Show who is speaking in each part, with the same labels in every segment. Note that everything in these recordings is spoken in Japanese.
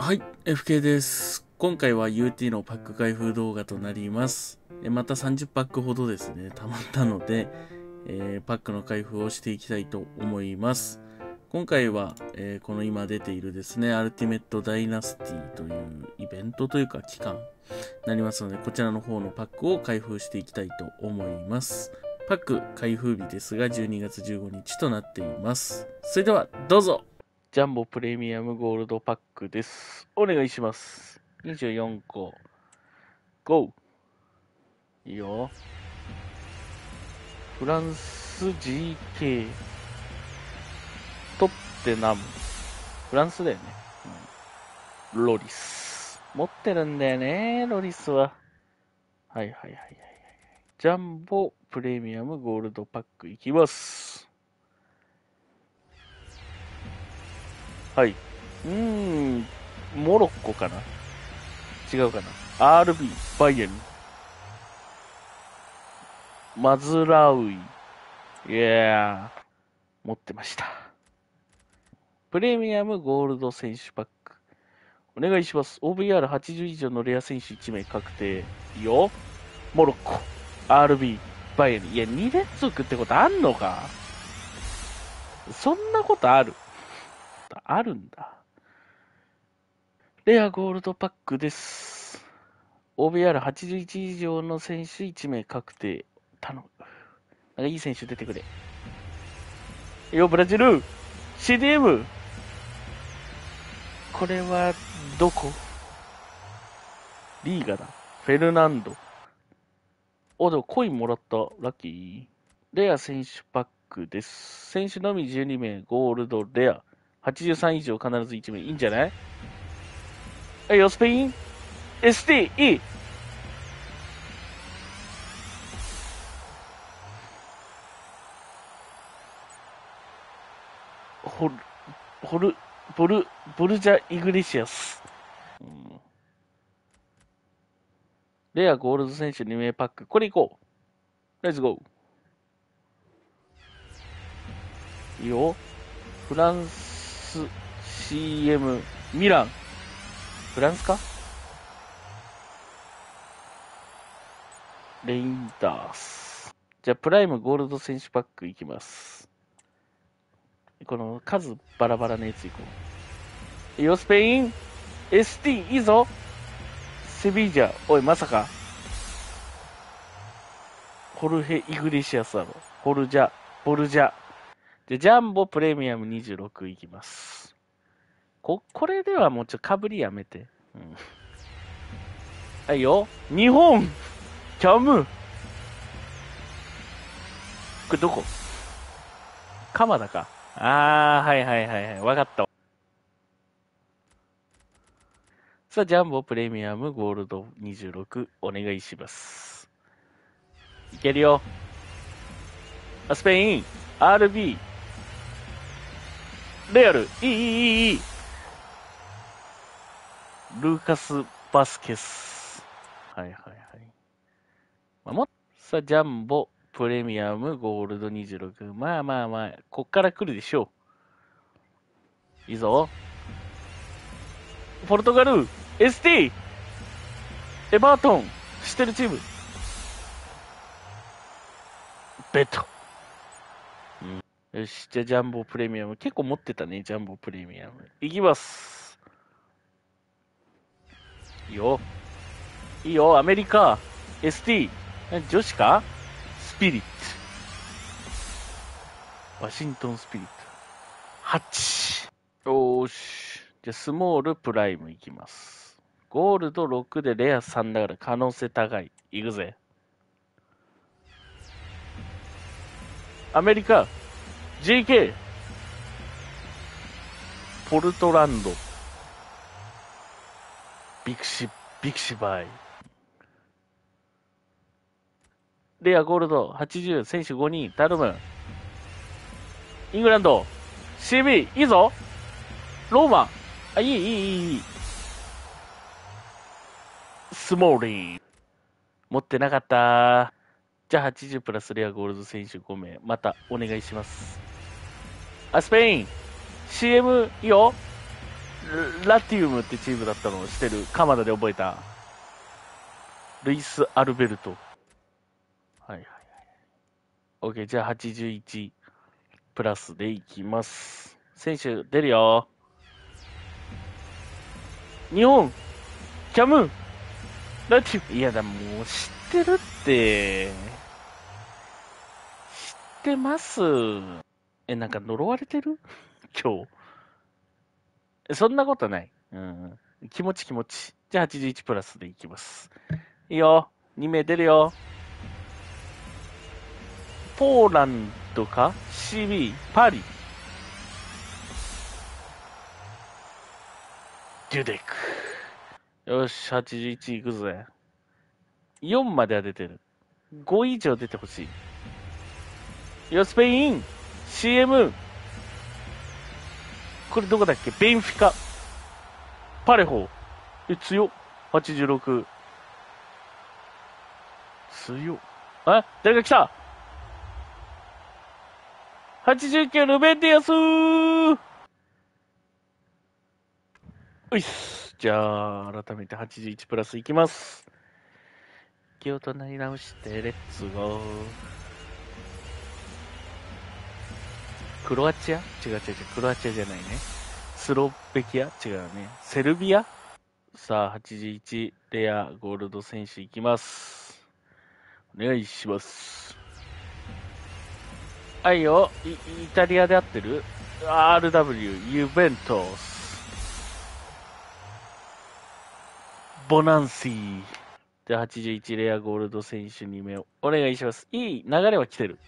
Speaker 1: はい、FK です。今回は UT のパック開封動画となります。また30パックほどですね、溜まったので、えー、パックの開封をしていきたいと思います。今回は、えー、この今出ているですね、アルティメットダイナスティというイベントというか期間になりますので、こちらの方のパックを開封していきたいと思います。パック開封日ですが、12月15日となっています。それでは、どうぞジャンボプレミアムゴールドパックです。お願いします。24個。GO! いいよ。フランス GK。トッテナム。フランスだよね。うん、ロリス。持ってるんだよね、ロリスは。はいはいはいはい。ジャンボプレミアムゴールドパックいきます。はい。うん、モロッコかな違うかな ?RB、バイエルマズラウイ。いやー、持ってました。プレミアムゴールド選手パック。お願いします。OVR80 以上のレア選手1名確定。よ。モロッコ、RB、バイエルいや、2連続ってことあんのかそんなことあるあるんだ。レアゴールドパックです。OBR81 以上の選手1名確定。頼む。いい選手出てくれ。よ、ブラジル !CDM! これは、どこリーガだ。フェルナンド。お、でもコインもらった。ラッキー。レア選手パックです。選手のみ12名、ゴールドレア。83以上必ず1名。いいんじゃないえよ、スペイン ?STE! ホル、ホル、ボル、ボルジャ・イグレシアス。うん、レア・ゴールド選手2名パック。これいこう。レッツゴー。いいよ。フランス、ス CM ミランフランスかレインダースじゃあプライムゴールド選手パックいきますこの数バラバラのやついこうよスペイン ST いいぞセビージャおいまさかホルヘ・イグレシアスだろホルジャホルジャで、ジャンボプレミアム26いきます。こ、これではもうちょ、っかぶりやめて。うん。はいよ。日本キャムこれどこ鎌田か。あー、はいはいはいはい。わかった。さあ、ジャンボプレミアムゴールド26お願いします。いけるよ。スペイン、RB、レアル、いい、いい、いい。ルーカス・バスケス。はいはいはい。モっさ、ジャンボ、プレミアム、ゴールド26。まあまあまあ、こっから来るでしょう。いいぞ。ポルトガル、ST、エバートン、ってるチーム。ベッド。よし、じゃあジャンボプレミアム。結構持ってたね、ジャンボプレミアム。いきます。いいよ。いいよ、アメリカ。ST。女子かスピリット。ワシントンスピリット。8。よーし。じゃあ、スモールプライムいきます。ゴールド6でレア3だから可能性高い。いくぜ。アメリカ。JK! ポルトランド。ビクシ、ビクシバイ。レアゴールド80、選手5人、頼ルイングランド、CB、いいぞローマ、あ、いい、いい、いい。スモーリー。持ってなかった。じゃあ80プラスレアゴールド選手5名、またお願いします。あ、スペイン、CM いいよ。ラティウムってチームだったのをしてる、カマダで覚えた。ルイス・アルベルト。はいはいはい。OK、じゃあ81プラスでいきます。選手出るよ。日本、キャム、ラティウム。いやだ、もう知ってるって。知ってます。え、なんか呪われてる 今日。そんなことない。うん。気持ち気持ち。じゃあ81プラスでいきます。いいよ。2名出るよ。ポーランドか ?CB、パリ。デュデク。よし、81いくぜ。4までは出てる。5以上出てほしい。よ、スペイン CM、これどこだっけベンフィカ。パレホ。え、強っ。86。強っ。あ誰か来た ?89 ルベンディアスーういっす。じゃあ、改めて81プラスいきます。気を唱り直して、レッツゴー。クロアチア違う違う違う、クロアチアじゃないね。スロベキア違うね。セルビアさあ、81レアゴールド選手いきます。お願いします。はいよ、イイタリアで合ってる ?RW、ユベントス。ボナンシー。で、81レアゴールド選手2名をお願いします。いい流れは来てる。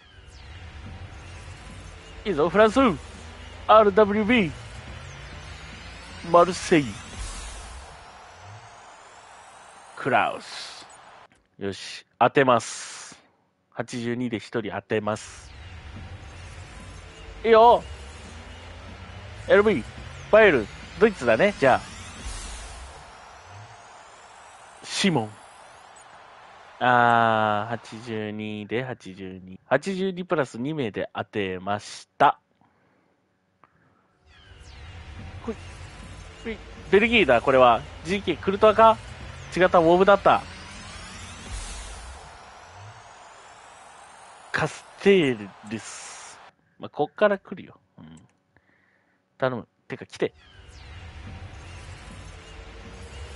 Speaker 1: いいぞ、フランス RWB マルセイクラウスよし当てます82で1人当てますいいよ LB バイエルドイツだねじゃあシモンああ、82で82。82プラス2名で当てました。ベルギーだ、これは。GK、クルトワか違った、ウォーブだった。カステールす。まあ、こっから来るよ。うん、頼む。てか、来て。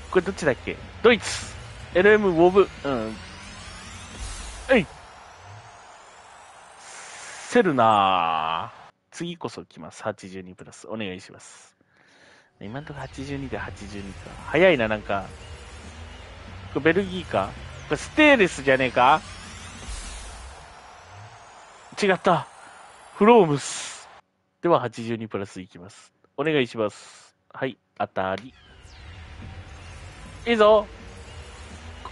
Speaker 1: これどっちだっけドイツ !LM ウォーブ。うん。えいセルナー。次こそ来ます。82プラス。お願いします。今んとこ82で82か。早いな、なんか。これベルギーか。これステーレスじゃねえか違った。フロームス。では82プラスいきます。お願いします。はい、当たり。いいぞ。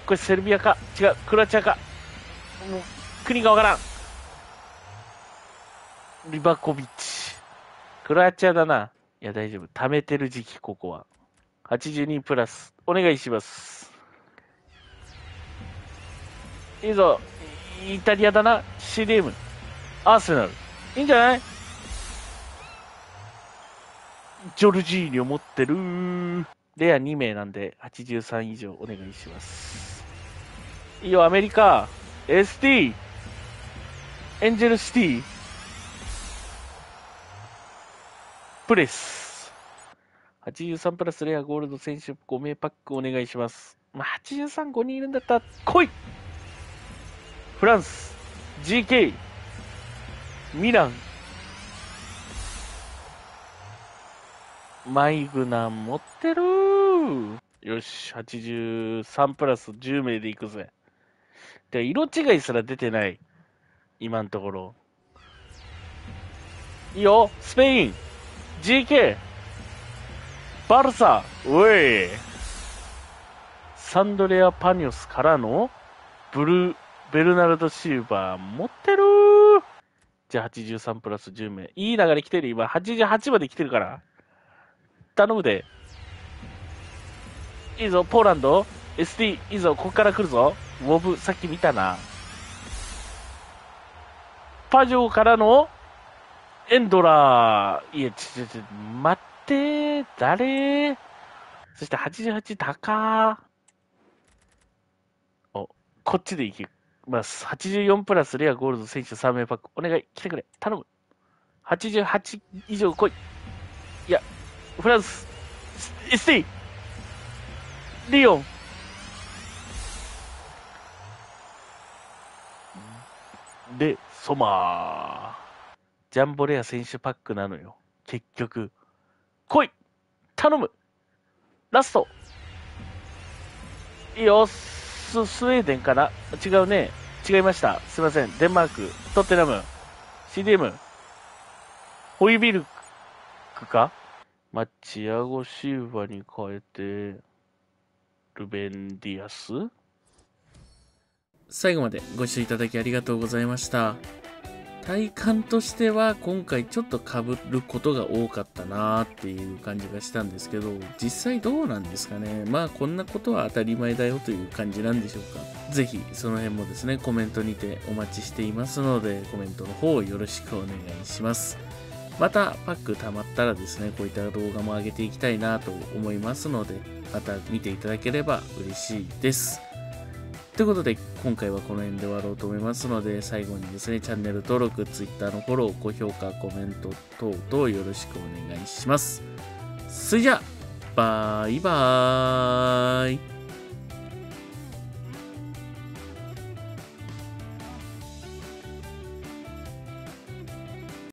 Speaker 1: これセルビアか。違う、クロアチアか。もう、国がわからん。リバコビッチ。クロアチアだな。いや、大丈夫。貯めてる時期、ここは。82プラス。お願いします。いいぞ。イタリアだな。CDM。アーセナル。いいんじゃないジョルジーニョ持ってる。レア2名なんで、83以上お願いします。いいよ、アメリカ。ST! エンジェルシティプレス83プラスレアゴールド選手5名パックお願いします。まあ、83、5人いるんだったら来いフランス、GK、ミラン、マイグナン持ってるよし、83プラス10名でいくぜ。色違いすら出てない。今のところ。いいよ、スペイン、GK、バルサ、ウェイ。サンドレア・パニオスからの、ブル、ーベルナルド・シルバー、持ってるじゃあ83プラス10名。いい流れ来てる、今。88まで来てるから。頼むで。いいぞ、ポーランド。SD、いいぞ、ここから来るぞ。モブ、さっき見たな。パジョからの、エンドラー。いや、ちょ、ちょ、ちょ、待って、誰そして88、高お、こっちでいけま84プラスレアゴールド選手3名パック。お願い、来てくれ。頼む。88以上来い。いや、フランス、s イ、リオン、レ・ソマー。ジャンボレア選手パックなのよ。結局。来い頼むラストいいよス、スウェーデンかな違うね。違いました。すいません。デンマーク、トッテナム、CDM、ホイビルクかマッチアゴ・シーバに変えて、ルベンディアス最後までご視聴いただきありがとうございました。体感としては今回ちょっとかぶることが多かったなーっていう感じがしたんですけど実際どうなんですかねまあこんなことは当たり前だよという感じなんでしょうかぜひその辺もですねコメントにてお待ちしていますのでコメントの方よろしくお願いしますまたパック溜まったらですねこういった動画も上げていきたいなと思いますのでまた見ていただければ嬉しいですということで、今回はこの辺で終わろうと思いますので、最後にですね、チャンネル登録、ツイッターのフォロー、高評価、コメント等々よろしくお願いします。それじゃあ、バイバーイ。